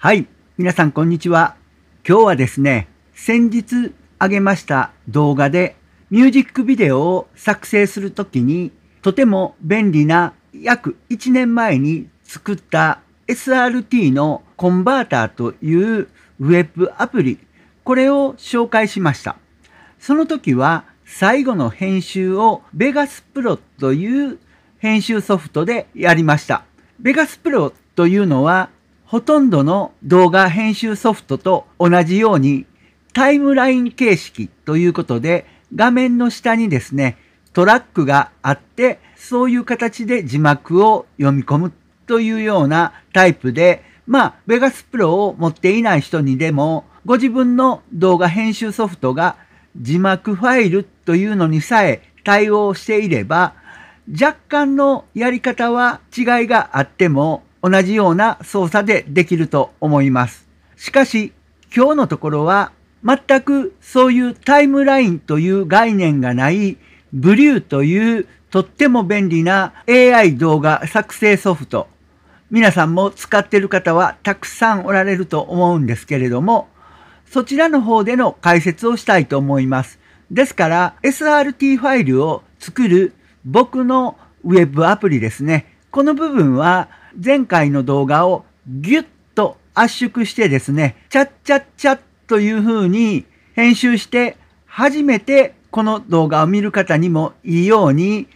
はい。皆さん、こんにちは。今日はですね、先日あげました動画で、ミュージックビデオを作成するときに、とても便利な約1年前に作った SRT のコンバーターというウェブアプリ、これを紹介しました。その時は最後の編集を Vegas Pro という編集ソフトでやりました。Vegas Pro というのはほとんどの動画編集ソフトと同じようにタイムライン形式ということで画面の下にですね、トラックがあって、そういう形で字幕を読み込むというようなタイプで、まあ、ベガスプロを持っていない人にでも、ご自分の動画編集ソフトが字幕ファイルというのにさえ対応していれば、若干のやり方は違いがあっても同じような操作でできると思います。しかし、今日のところは全くそういうタイムラインという概念がないブリューというとっても便利な AI 動画作成ソフト。皆さんも使っている方はたくさんおられると思うんですけれども、そちらの方での解説をしたいと思います。ですから SRT ファイルを作る僕のウェブアプリですね。この部分は前回の動画をギュッと圧縮してですね、チャッチャッチャッという風に編集して初めてこの動画を見る方にもいいように、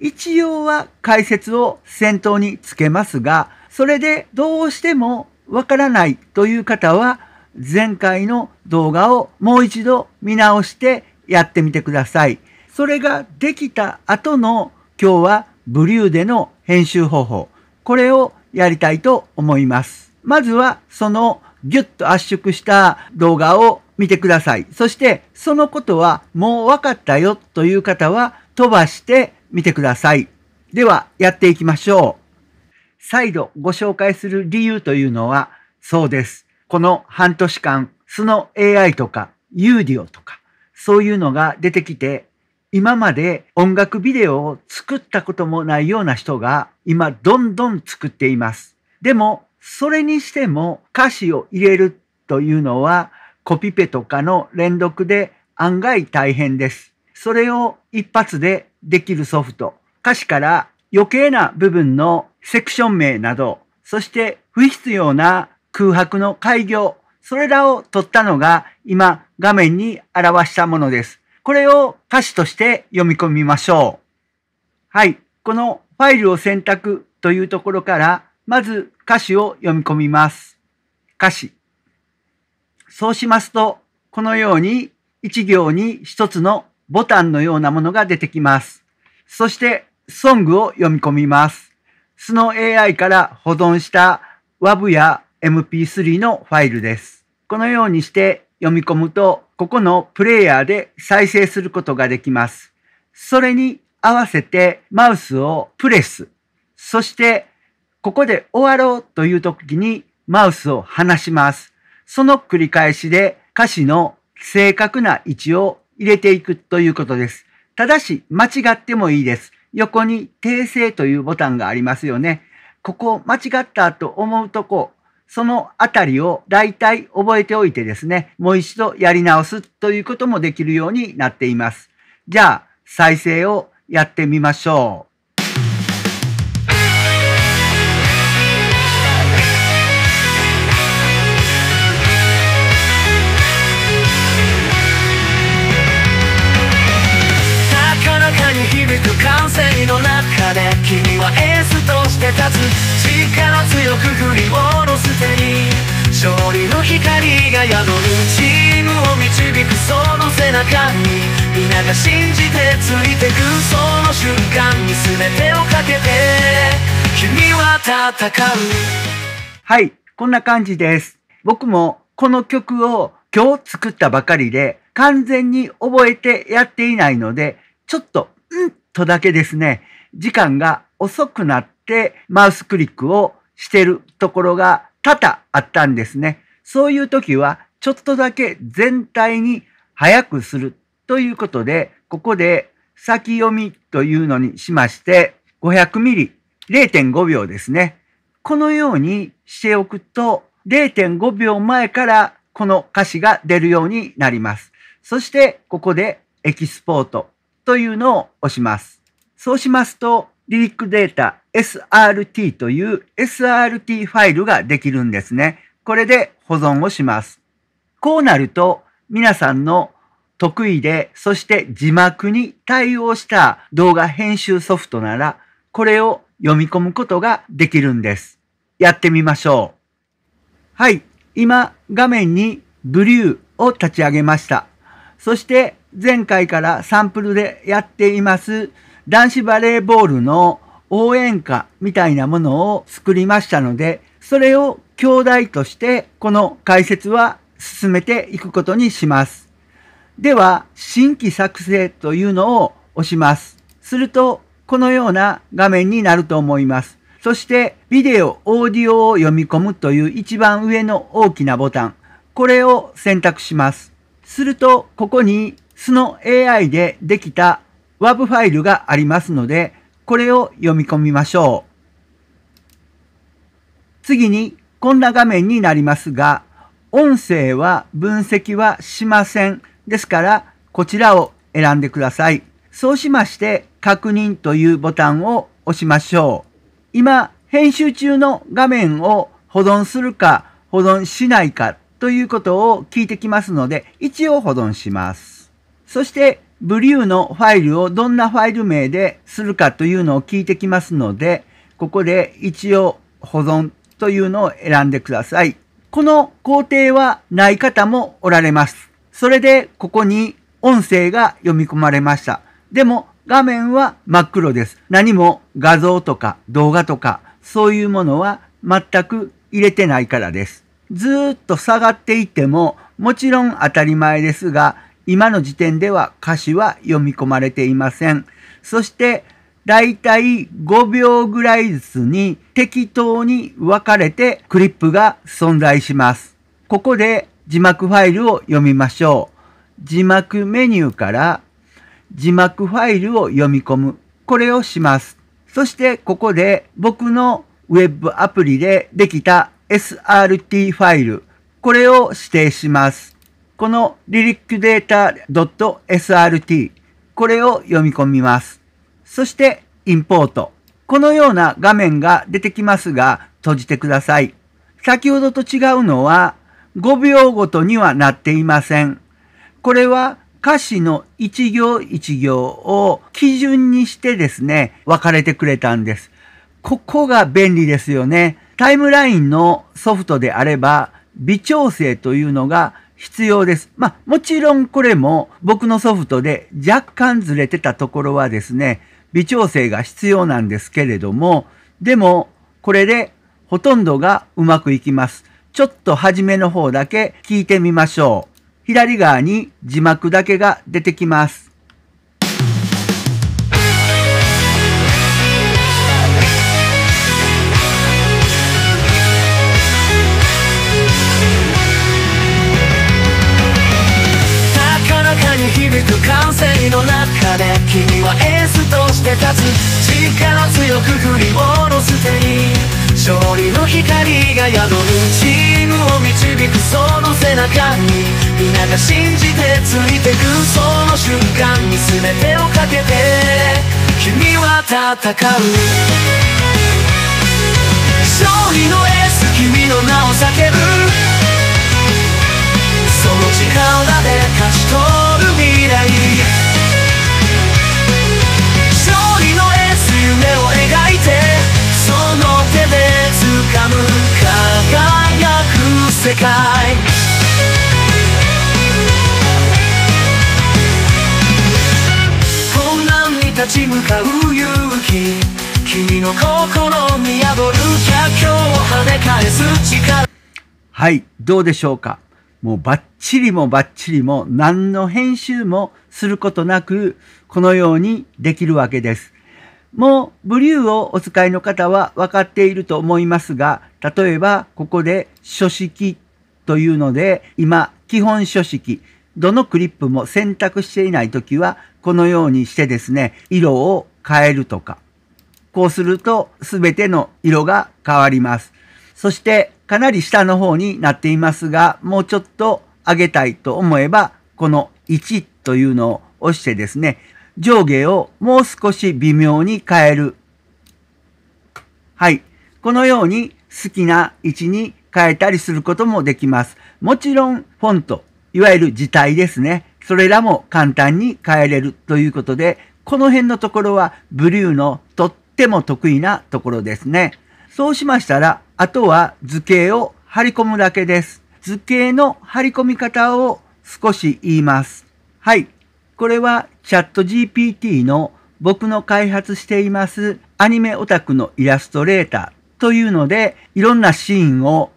一応は解説を先頭につけますが、それでどうしてもわからないという方は、前回の動画をもう一度見直してやってみてください。それができた後の今日はブリューでの編集方法。これをやりたいと思います。まずはそのギュッと圧縮した動画を見てください。そしてそのことはもう分かったよという方は飛ばしてみてください。ではやっていきましょう。再度ご紹介する理由というのはそうです。この半年間、その AI とか UDIO とかそういうのが出てきて今まで音楽ビデオを作ったこともないような人が今どんどん作っています。でも、それにしても歌詞を入れるというのはコピペとかの連続で案外大変です。それを一発でできるソフト、歌詞から余計な部分のセクション名など、そして不必要な空白の開業、それらを取ったのが今画面に表したものです。これを歌詞として読み込みましょう。はい。このファイルを選択というところから、まず歌詞を読み込みます。歌詞。そうしますと、このように1行に1つのボタンのようなものが出てきます。そして、ソングを読み込みます。スの AI から保存した WAV や MP3 のファイルです。このようにして読み込むとここのプレイヤーで再生することができます。それに合わせてマウスをプレス。そして、ここで終わろうという時にマウスを離します。その繰り返しで歌詞の正確な位置を入れていくということです。ただし、間違ってもいいです。横に訂正というボタンがありますよね。ここ間違ったと思うとこそのあたりを大体覚えておいてですね、もう一度やり直すということもできるようになっています。じゃあ、再生をやってみましょう。の中で君はエースとして立つ力強く振りを光が宿るチームを導くその背中に皆が信じてついてくその瞬間に全てをかけて君は戦うはいこんな感じです僕もこの曲を今日作ったばかりで完全に覚えてやっていないのでちょっとうんとだけですね時間が遅くなってマウスクリックをしてるところが多々あったんですね。そういう時は、ちょっとだけ全体に速くするということで、ここで先読みというのにしまして、500ミリ、0.5秒ですね。このようにしておくと、0.5秒前からこの歌詞が出るようになります。そして、ここでエキスポートというのを押します。そうしますと、リリックデータ SRT という SRT ファイルができるんですね。これで保存をします。こうなると、皆さんの得意で、そして字幕に対応した動画編集ソフトなら、これを読み込むことができるんです。やってみましょう。はい。今、画面にブリューを立ち上げました。そして、前回からサンプルでやっています男子バレーボールの応援歌みたいなものを作りましたので、それを兄弟としてこの解説は進めていくことにします。では、新規作成というのを押します。すると、このような画面になると思います。そして、ビデオ、オーディオを読み込むという一番上の大きなボタン、これを選択します。すると、ここに、素の AI でできた WAV ファイルがありますので、これを読み込みましょう。次に、こんな画面になりますが、音声は分析はしません。ですから、こちらを選んでください。そうしまして、確認というボタンを押しましょう。今、編集中の画面を保存するか保存しないかということを聞いてきますので、一応保存します。そして、ブリューのファイルをどんなファイル名でするかというのを聞いてきますので、ここで一応保存というのを選んでください。この工程はない方もおられます。それでここに音声が読み込まれました。でも画面は真っ黒です。何も画像とか動画とかそういうものは全く入れてないからです。ずっと下がっていてももちろん当たり前ですが今の時点では歌詞は読み込まれていません。そしてだいたい5秒ぐらいずつに適当に分かれてクリップが存在します。ここで字幕ファイルを読みましょう。字幕メニューから字幕ファイルを読み込む。これをします。そしてここで僕の Web アプリでできた SRT ファイル。これを指定します。この lyricdata.srt。これを読み込みます。そしてインポート。このような画面が出てきますが、閉じてください。先ほどと違うのは、5秒ごとにはなっていません。これは歌詞の1行1行を基準にしてですね、分かれてくれたんです。ここが便利ですよね。タイムラインのソフトであれば、微調整というのが必要です。まあ、もちろんこれも僕のソフトで若干ずれてたところはですね、微調整が必要なんですけれども、でも、これでほとんどがうまくいきます。ちょっと初めの方だけ聞いてみましょう。左側に字幕だけが出てきます。歓声の中で君は S 立つ力強く振り下ろす手に勝利の光が宿るチームを導くその背中に皆が信じてついてくその瞬間に全てをかけて君は戦う勝利のエース君世界混乱に立ち向かう勇気君の心る逆境を跳ね返す力はいどうでしょうかもうバッチリもバッチリも何の編集もすることなくこのようにできるわけです。もうブリューをお使いの方は分かっていると思いますが、例えばここで書式というので、今、基本書式、どのクリップも選択していないときは、このようにしてですね、色を変えるとか。こうすると、すべての色が変わります。そして、かなり下の方になっていますが、もうちょっと上げたいと思えば、この1というのを押してですね、上下をもう少し微妙に変える。はい。このように好きな位置に変えたりすることもできます。もちろんフォント、いわゆる字体ですね。それらも簡単に変えれるということで、この辺のところはブリューのとっても得意なところですね。そうしましたら、あとは図形を貼り込むだけです。図形の貼り込み方を少し言います。はい。これはチャット GPT の僕の開発していますアニメオタクのイラストレーターというので、いろんなシーンを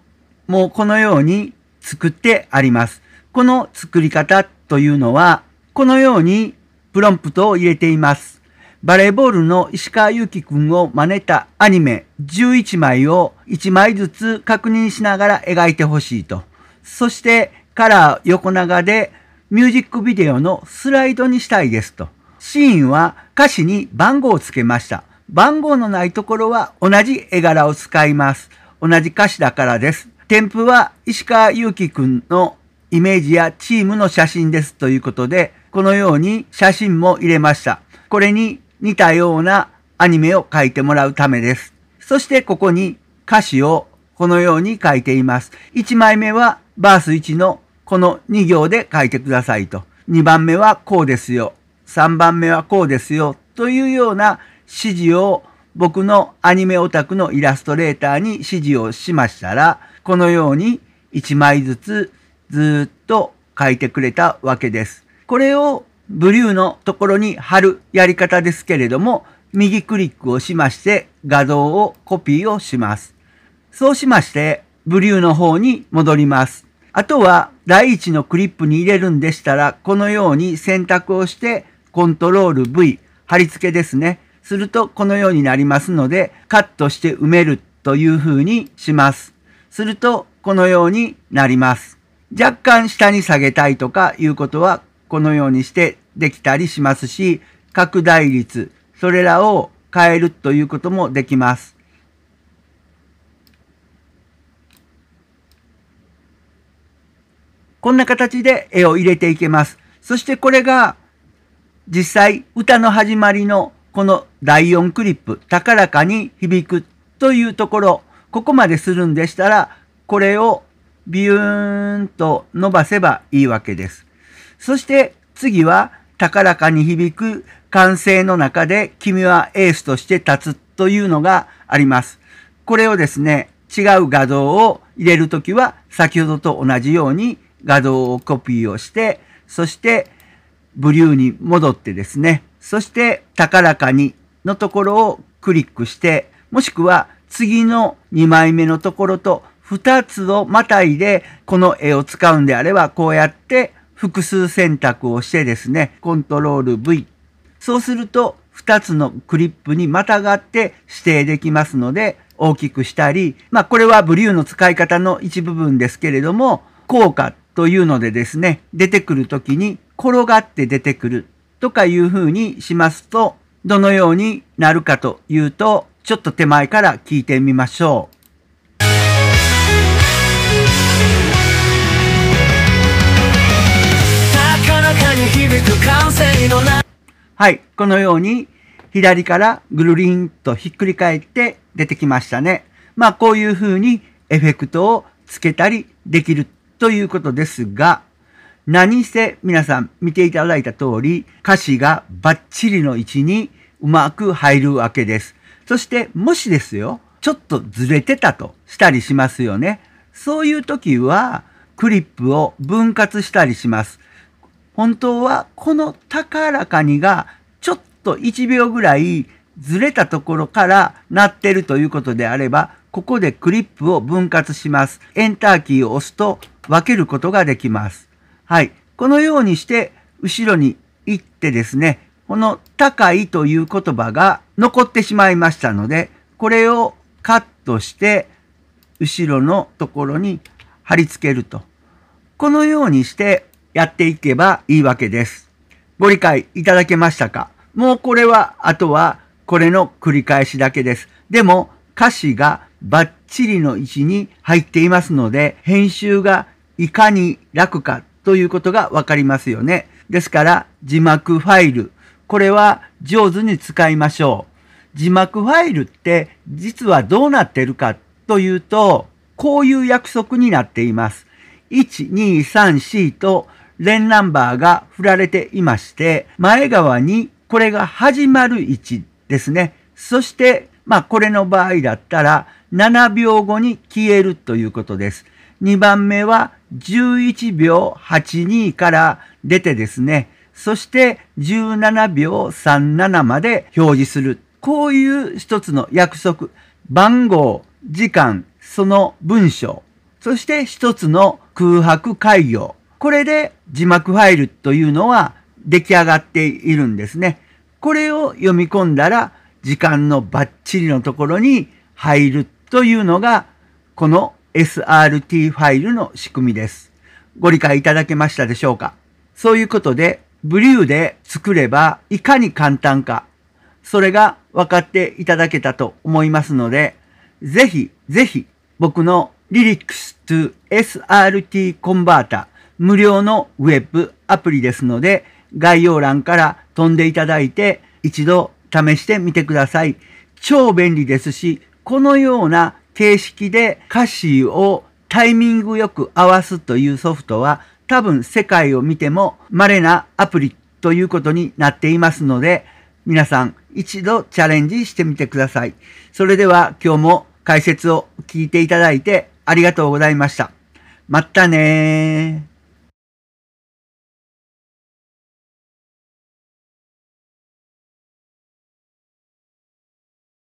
もうこのように作ってあります。この作り方というのは、このようにプロンプトを入れています。バレーボールの石川祐希くんを真似たアニメ11枚を1枚ずつ確認しながら描いてほしいと。そしてカラー横長でミュージックビデオのスライドにしたいですと。シーンは歌詞に番号をつけました。番号のないところは同じ絵柄を使います。同じ歌詞だからです。添付は石川祐希くんのイメージやチームの写真ですということで、このように写真も入れました。これに似たようなアニメを書いてもらうためです。そしてここに歌詞をこのように書いています。1枚目はバース1のこの2行で書いてくださいと。2番目はこうですよ。3番目はこうですよ。というような指示を僕のアニメオタクのイラストレーターに指示をしましたら、このように1枚ずつずっと書いてくれたわけです。これをブリューのところに貼るやり方ですけれども、右クリックをしまして画像をコピーをします。そうしまして、ブリューの方に戻ります。あとは第1のクリップに入れるんでしたら、このように選択をして、コントロール V、貼り付けですね。するとこのようになりますので、カットして埋めるという風にします。するとこのようになります。若干下に下げたいとかいうことはこのようにしてできたりしますし、拡大率、それらを変えるということもできます。こんな形で絵を入れていけます。そしてこれが実際歌の始まりのこの第4クリップ、高らかに響くというところ、ここまでするんでしたら、これをビューンと伸ばせばいいわけです。そして次は高らかに響く歓声の中で君はエースとして立つというのがあります。これをですね、違う画像を入れるときは先ほどと同じように画像をコピーをして、そしてブリューに戻ってですね、そして高らかにのところをクリックして、もしくは次の2枚目のところと2つをまたいでこの絵を使うんであれば、こうやって複数選択をしてですね、コントロール V。そうすると2つのクリップにまたがって指定できますので、大きくしたり、まあこれはブリューの使い方の一部分ですけれども、効果というのでですね、出てくるときに転がって出てくるとかいうふうにしますと、どのようになるかというと、ちょっと手前から聞いてみましょう。はい、このように左からぐるりんとひっくり返って出てきましたね。まあこういうふうにエフェクトをつけたりできるということですが、何せ皆さん見ていただいた通り、歌詞がバッチリの位置にうまく入るわけです。そしてもしですよ、ちょっとずれてたとしたりしますよね。そういう時は、クリップを分割したりします。本当はこの高らかにがちょっと1秒ぐらいずれたところから鳴ってるということであれば、ここでクリップを分割します。エンターキーを押すと分けることができます。はい。このようにして、後ろに行ってですね、この高いという言葉が残ってしまいましたので、これをカットして、後ろのところに貼り付けると。このようにしてやっていけばいいわけです。ご理解いただけましたかもうこれは、あとはこれの繰り返しだけです。でも歌詞がバッチリの位置に入っていますので、編集がいかに楽かということがわかりますよね。ですから、字幕ファイル。これは上手に使いましょう。字幕ファイルって実はどうなってるかというと、こういう約束になっています。1234と連ナンバーが振られていまして、前側にこれが始まる位置ですね。そして、まあこれの場合だったら7秒後に消えるということです。2番目は11秒82から出てですね、そして17秒37まで表示する。こういう一つの約束。番号、時間、その文章。そして一つの空白開業。これで字幕ファイルというのは出来上がっているんですね。これを読み込んだら時間のバッチリのところに入るというのがこの SRT ファイルの仕組みです。ご理解いただけましたでしょうかそういうことで、ブリューで作ればいかに簡単か、それが分かっていただけたと思いますので、ぜひぜひ僕の Lyrics to SRT コンバータ無料のウェブアプリですので、概要欄から飛んでいただいて一度試してみてください。超便利ですし、このような形式で歌詞をタイミングよく合わすというソフトは多分世界を見ても稀なアプリということになっていますので皆さん一度チャレンジしてみてください。それでは今日も解説を聞いていただいてありがとうございました。またねー。